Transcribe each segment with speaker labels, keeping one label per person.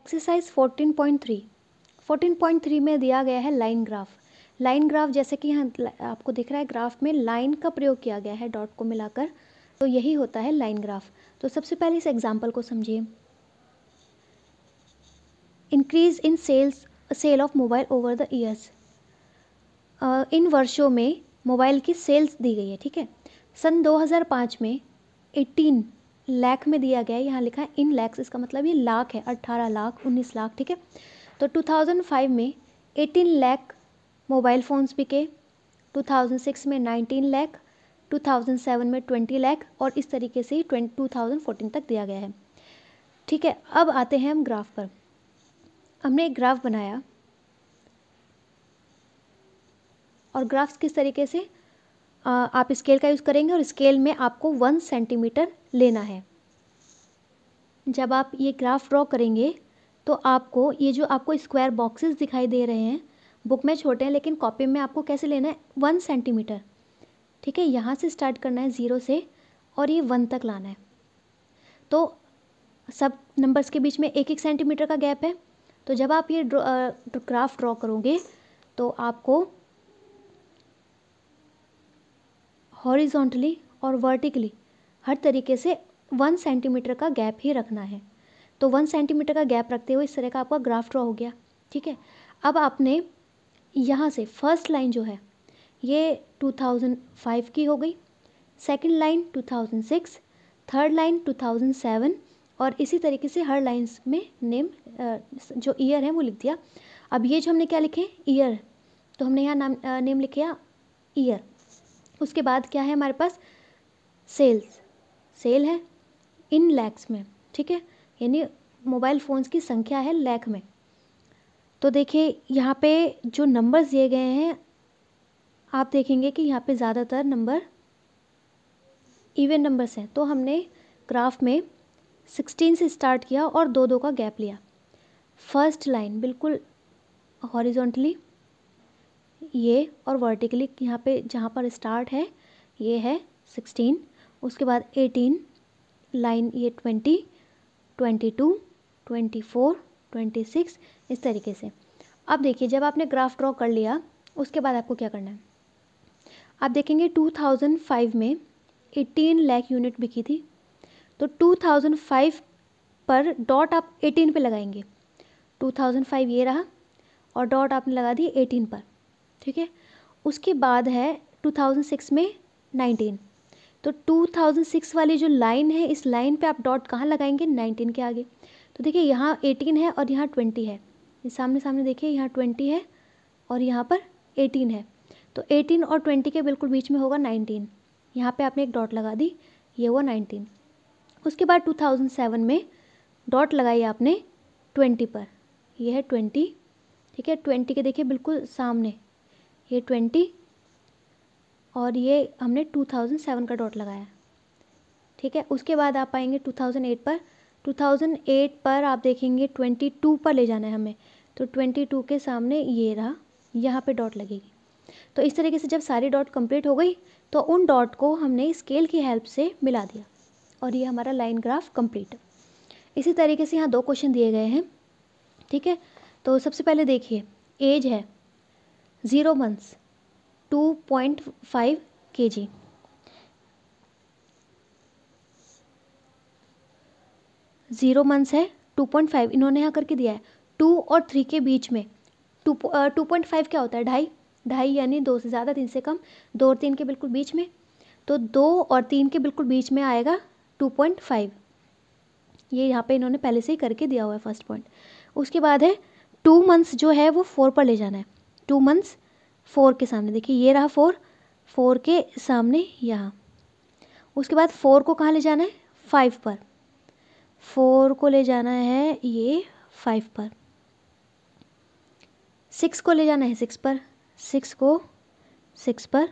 Speaker 1: exercise 14.3 14.3 में दिया गया है लाइन ग्राफ लाइन ग्राफ जैसे कि यहाँ आपको दिख रहा है ग्राफ में लाइन का प्रयोग किया गया है डॉट को मिलाकर तो यही होता है लाइन ग्राफ तो सबसे पहले इस एग्जाम्पल को समझिए increase in sales sale of mobile over the years इन वर्षों में मोबाइल की सेल्स दी गई है ठीक है सन 2005 में लैख में दिया गया है यहाँ लिखा है इन लैक्स इसका मतलब ये लाख है अट्ठारह लाख उन्नीस लाख ठीक है तो टू थाउजेंड फाइव में एटीन लैख मोबाइल फ़ोन्स बिके सिक्स में nineteen lakh two thousand seven में ट्वेंटी लैख और इस तरीके से ही टू थाउजेंड फोर्टीन तक दिया गया है ठीक है अब आते हैं हम ग्राफ पर हमने एक ग्राफ बनाया और ग्राफ्स किस तरीके से आप स्केल का यूज़ करेंगे और स्केल में आपको वन सेंटीमीटर लेना है जब आप ये ग्राफ ड्रॉ करेंगे तो आपको ये जो आपको स्क्वायर बॉक्सेस दिखाई दे रहे हैं बुक में छोटे हैं लेकिन कॉपी में आपको कैसे लेना है वन सेंटीमीटर ठीक है यहाँ से स्टार्ट करना है ज़ीरो से और ये वन तक लाना है तो सब नंबर्स के बीच में एक एक सेंटीमीटर का गैप है तो जब आप ये ग्राफ ड्रॉ करोगे तो आपको हॉरिजॉन्टली और वर्टिकली हर तरीके से वन सेंटीमीटर का गैप ही रखना है तो वन सेंटीमीटर का गैप रखते हुए इस तरह का आपका ग्राफ ड्रॉ हो गया ठीक है अब आपने यहाँ से फर्स्ट लाइन जो है ये 2005 की हो गई सेकंड लाइन 2006 थर्ड लाइन 2007 और इसी तरीके से हर लाइंस में नेम जो ईयर है वो लिख दिया अब ये जो हमने क्या लिखे ईयर तो हमने यहाँ नाम नेम लिखा ईयर उसके बाद क्या है हमारे पास सेल्स सेल है इन लैक्स में ठीक है यानी मोबाइल फ़ोन्स की संख्या है लैख में तो देखिए यहाँ पे जो नंबर्स दिए गए हैं आप देखेंगे कि यहाँ पे ज़्यादातर नंबर इवेंट नंबर्स हैं तो हमने ग्राफ में सिक्सटीन से स्टार्ट किया और दो दो का गैप लिया फर्स्ट लाइन बिल्कुल हॉरिजॉन्टली ये और वर्टिकली यहाँ पे जहाँ पर स्टार्ट है ये है सिक्सटीन उसके बाद एटीन लाइन ये twenty twenty two twenty four twenty six इस तरीके से अब देखिए जब आपने ग्राफ ड्रॉ कर लिया उसके बाद आपको क्या करना है आप देखेंगे 2005 में 18 लाख यूनिट बिकी थी तो 2005 पर डॉट आप 18 पे लगाएंगे 2005 ये रहा और डॉट आपने लगा दी 18 पर ठीक है उसके बाद है 2006 में 19 तो 2006 वाली जो लाइन है इस लाइन पे आप डॉट कहाँ लगाएंगे 19 के आगे तो देखिए यहाँ 18 है और यहाँ 20 है ये सामने सामने देखिए यहाँ 20 है और यहाँ पर 18 है तो 18 और 20 के बिल्कुल बीच में होगा 19 यहाँ पे आपने एक डॉट लगा दी ये हुआ 19 उसके बाद 2007 में डॉट लगाई आपने 20 पर यह है ट्वेंटी ठीक है ट्वेंटी के देखिए बिल्कुल सामने ये ट्वेंटी और ये हमने टू थाउजेंड सेवन का डॉट लगाया ठीक है उसके बाद आप आएंगे टू थाउजेंड एट पर टू थाउजेंड एट पर आप देखेंगे ट्वेंटी टू पर ले जाना है हमें तो ट्वेंटी टू के सामने ये रहा यहाँ पे डॉट लगेगी तो इस तरीके से जब सारी डॉट कंप्लीट हो गई तो उन डॉट को हमने स्केल की हेल्प से मिला दिया और ये हमारा लाइन ग्राफ कम्प्लीट इसी तरीके से यहाँ दो क्वेश्चन दिए गए हैं ठीक है तो सबसे पहले देखिए एज है zero months two point five K G zero months है टू पॉइंट फाइव इन्होंने यहाँ करके दिया है टू और थ्री के बीच में टू टू पॉइंट फाइव क्या होता है ढाई ढाई यानी दो से ज़्यादा तीन से कम दो और तीन के बिल्कुल बीच में तो दो और तीन के बिल्कुल बीच में आएगा टू पॉइंट फाइव ये यहाँ पे इन्होंने पहले से ही करके दिया हुआ है फर्स्ट पॉइंट उसके बाद है टू मंथ्स जो है वो फोर पर ले जाना है टू मंथ्स फोर के सामने देखिए ये रहा फोर फोर के सामने यहाँ उसके बाद फोर को कहाँ ले जाना है फाइव पर फोर को ले जाना है ये फाइव पर सिक्स को ले जाना है सिक्स पर सिक्स को सिक्स पर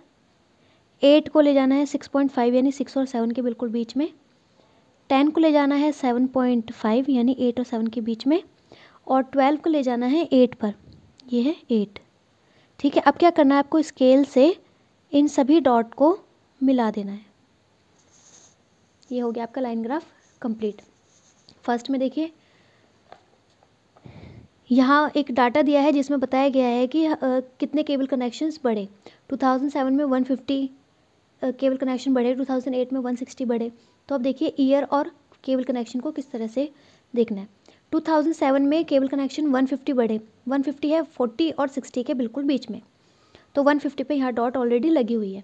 Speaker 1: एट को ले जाना है सिक्स पॉइंट फाइव यानी सिक्स और सेवन के बिल्कुल बीच में टेन को ले जाना है सेवन पॉइंट फाइव यानी एट और सेवन के बीच में और ट्वेल्व को ले जाना है एट पर यह है एट ठीक है अब क्या करना है आपको स्केल से इन सभी डॉट को मिला देना है ये हो गया आपका लाइन ग्राफ कंप्लीट फर्स्ट में देखिए यहाँ एक डाटा दिया है जिसमें बताया गया है कि आ, कितने केबल कनेक्शंस बढ़े 2007 में 150 केबल कनेक्शन बढ़े 2008 में 160 बढ़े तो अब देखिए ईयर और केबल कनेक्शन को किस तरह से देखना है 2007 में केबल कनेक्शन 150 बढ़े 150 है 40 और 60 के बिल्कुल बीच में तो 150 पे यहाँ डॉट ऑलरेडी लगी हुई है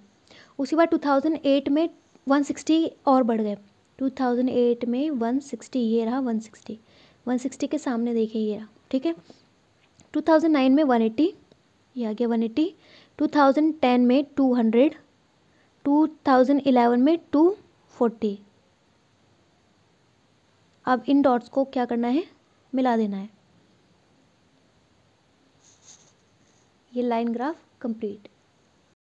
Speaker 1: उसी बार 2008 में 160 और बढ़ गए 2008 में 160 ये रहा 160 160 के सामने देखिए ये रहा ठीक है 2009 में 180 एट्टी ये आ गया वन एट्टी में 200 2011 में 240 अब इन डॉट्स को क्या करना है मिला देना है ये लाइन ग्राफ कंप्लीट